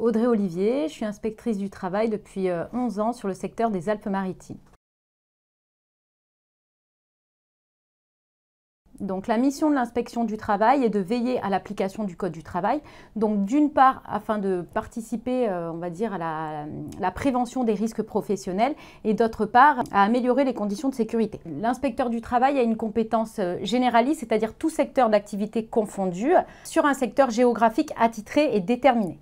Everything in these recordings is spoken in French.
Audrey Olivier, je suis inspectrice du travail depuis 11 euh, ans sur le secteur des Alpes-Maritimes. Donc la mission de l'inspection du travail est de veiller à l'application du Code du travail. Donc d'une part afin de participer, euh, on va dire, à la, la, prévention des risques professionnels et d'autre part à améliorer les conditions de sécurité. L'inspecteur du travail a une compétence euh, généraliste, c'est-à-dire tout secteur d'activité confondu, sur un secteur géographique attitré et déterminé.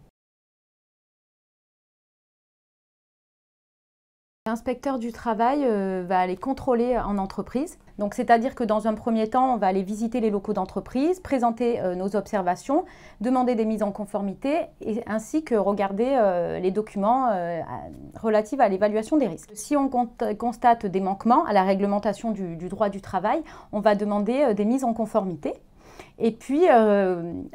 L'inspecteur du travail euh, va aller contrôler euh, en entreprise. Donc, c'est-à-dire que dans un premier temps, on va aller visiter les locaux d'entreprise, présenter euh, nos observations, demander des mises en conformité, et, ainsi que regarder les documents relatifs à l'évaluation des risques. Si on constate des manquements à la réglementation du, droit du travail, on va demander des mises en conformité et puis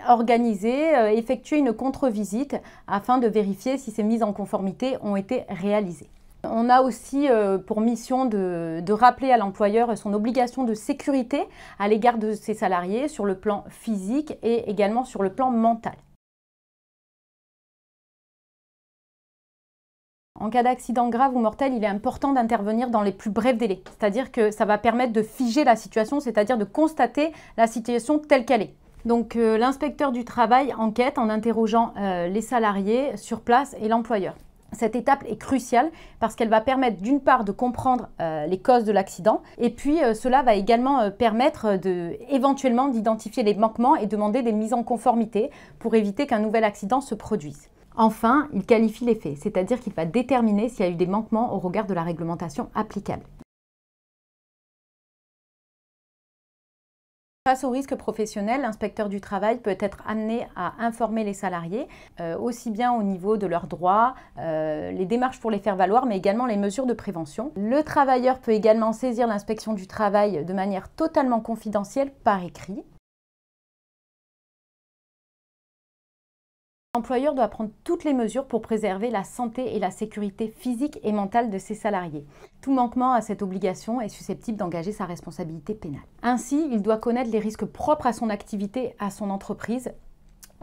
organiser, effectuer une contre-visite afin de vérifier si ces mises en conformité ont été réalisées. On a aussi euh, pour mission de, rappeler à l'employeur son obligation de sécurité à l'égard de ses salariés sur le plan physique et également sur le plan mental. En cas d'accident grave ou mortel, il est important d'intervenir dans les plus brefs délais. C'est-à-dire que ça va permettre de figer la situation, c'est-à-dire de constater la situation telle qu'elle est. Donc euh, l'inspecteur du travail enquête en interrogeant euh, les salariés sur place et l'employeur. Cette étape est cruciale parce qu'elle va permettre d'une part de comprendre euh, les causes de l'accident et puis euh, cela va également euh, permettre éventuellement d'identifier les manquements et demander des mises en conformité pour éviter qu'un nouvel accident se produise. Enfin, il qualifie les faits, c'est-à-dire qu'il va déterminer s'il y a eu des manquements au regard de la réglementation applicable. Face au risque professionnel, l'inspecteur du travail peut être amené à informer les salariés, euh, aussi bien au niveau de leurs droits, euh, les démarches pour les faire valoir, mais également les mesures de prévention. Le travailleur peut également saisir l'inspection du travail de manière totalement confidentielle par écrit. L'employeur doit prendre toutes les mesures pour préserver la santé et la sécurité physique et mentale de ses salariés. Tout manquement à cette obligation est susceptible d'engager sa responsabilité pénale. Ainsi, il doit connaître les risques propres à son activité, à son entreprise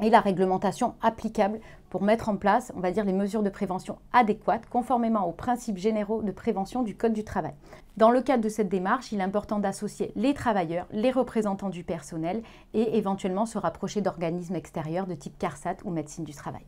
et la réglementation applicable pour mettre en place, on va dire, les mesures de prévention adéquates conformément aux principes généraux de prévention du Code du travail. Dans le cadre de cette démarche, il est important d'associer les travailleurs, les représentants du personnel et éventuellement se rapprocher d'organismes extérieurs de type CARSAT ou médecine du travail.